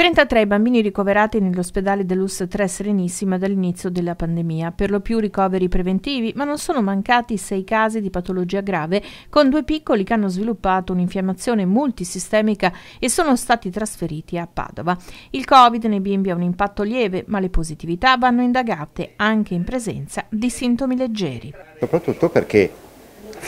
33 bambini ricoverati nell'ospedale dell'US 3 Serenissima dall'inizio della pandemia, per lo più ricoveri preventivi, ma non sono mancati sei casi di patologia grave, con due piccoli che hanno sviluppato un'infiammazione multisistemica e sono stati trasferiti a Padova. Il Covid nei bimbi ha un impatto lieve, ma le positività vanno indagate anche in presenza di sintomi leggeri. Soprattutto perché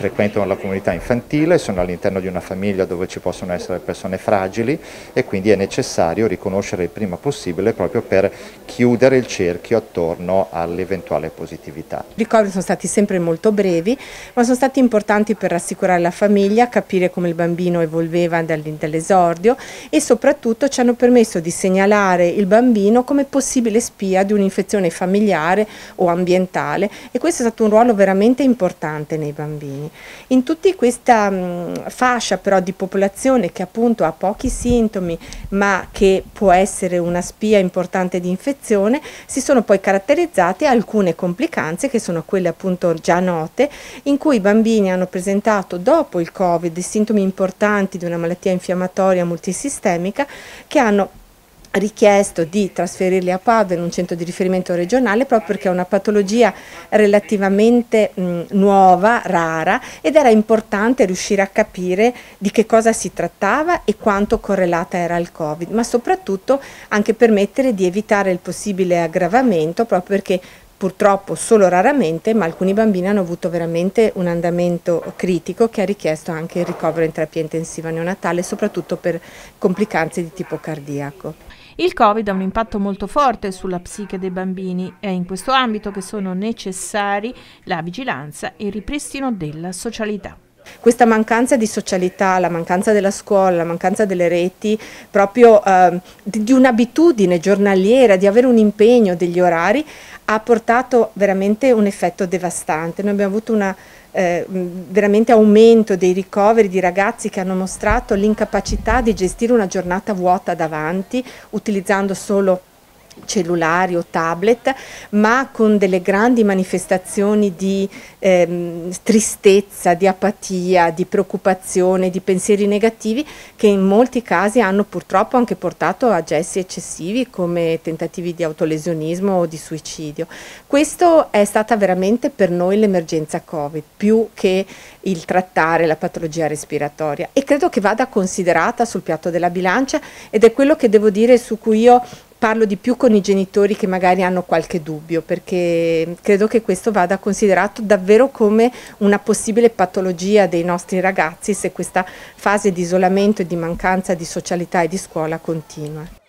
frequentano la comunità infantile, sono all'interno di una famiglia dove ci possono essere persone fragili e quindi è necessario riconoscere il prima possibile proprio per chiudere il cerchio attorno all'eventuale positività. I ricordi sono stati sempre molto brevi, ma sono stati importanti per rassicurare la famiglia, capire come il bambino evolveva dall'esordio e soprattutto ci hanno permesso di segnalare il bambino come possibile spia di un'infezione familiare o ambientale e questo è stato un ruolo veramente importante nei bambini. In tutta questa mh, mm, fascia però di popolazione che appunto ha pochi sintomi ma che può essere una spia importante di infezione, si sono poi caratterizzate alcune complicanze che sono quelle appunto già note, in cui i bambini hanno presentato dopo il Covid sintomi importanti di una malattia infiammatoria multisistemica che hanno richiesto di trasferirli a Padova in un centro di riferimento regionale proprio perché è una patologia relativamente mh, nuova, rara ed era importante riuscire a capire di che cosa si trattava e quanto correlata era al Covid, ma soprattutto anche permettere di evitare il possibile aggravamento proprio perché purtroppo solo raramente, ma alcuni bambini hanno avuto veramente un andamento critico che ha richiesto anche il ricovero in terapia intensiva neonatale, soprattutto per complicanze di tipo cardiaco. Il Covid ha un impatto molto forte sulla psiche dei bambini. È in questo ambito che sono necessari la vigilanza e il ripristino della socialità. Questa mancanza di socialità, la mancanza della scuola, la mancanza delle reti, proprio eh, di un'abitudine giornaliera, di avere un impegno degli orari, ha portato veramente un effetto devastante. Noi abbiamo avuto una eh, veramente aumento dei ricoveri di ragazzi che hanno mostrato l'incapacità di gestire una giornata vuota davanti utilizzando solo cellulari o tablet, ma con delle grandi manifestazioni di ehm, tristezza, di apatia, di preoccupazione, di pensieri negativi che in molti casi hanno purtroppo anche portato a gesti eccessivi come tentativi di autolesionismo o di suicidio. Questo è stata veramente per noi l'emergenza Covid, più che il trattare la patologia respiratoria e credo che vada considerata sul piatto della bilancia ed è quello che devo dire su cui io parlo di più con i genitori che magari hanno qualche dubbio, perché credo che questo vada considerato davvero come una possibile patologia dei nostri ragazzi se questa fase di isolamento e di mancanza di socialità e di scuola continua.